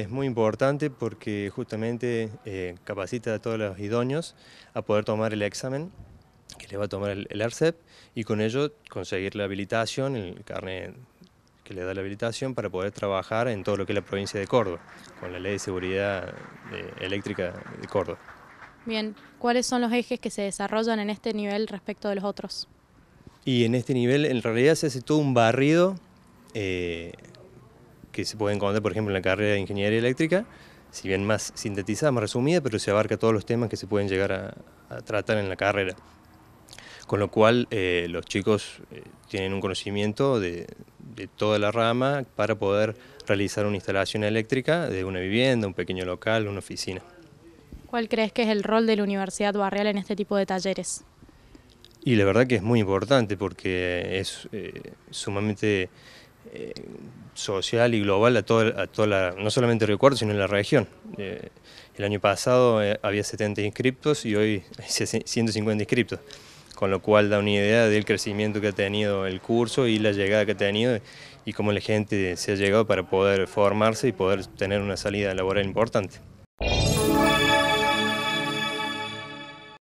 Es muy importante porque justamente eh, capacita a todos los idóneos a poder tomar el examen que le va a tomar el, ARCEP y con ello conseguir la habilitación, el carnet que le da la habilitación para poder trabajar en todo lo que es la provincia de Córdoba, con la ley de seguridad eh, eléctrica de Córdoba. Bien, ¿cuáles son los ejes que se desarrollan en este nivel respecto de los otros? Y en este nivel en realidad se hace todo un barrido eh, que se puede encontrar, por ejemplo, en la carrera de Ingeniería Eléctrica, si bien más sintetizada, más resumida, pero se abarca todos los temas que se pueden llegar a, tratar en la carrera. Con lo cual, eh, los chicos eh, tienen un conocimiento de, toda la rama para poder realizar una instalación eléctrica de una vivienda, un pequeño local, una oficina. ¿Cuál crees que es el rol de la Universidad Barrial en este tipo de talleres? Y la verdad que es muy importante porque es eh, sumamente eh, social y global a, a toda la, no solamente Río Cuarto, sino en la región. Eh, el año pasado eh, había 70 inscriptos y hoy hay 150 inscriptos, con lo cual da una idea del crecimiento que ha tenido el curso y la llegada que ha tenido y cómo la gente se ha llegado para poder formarse y poder tener una salida laboral importante.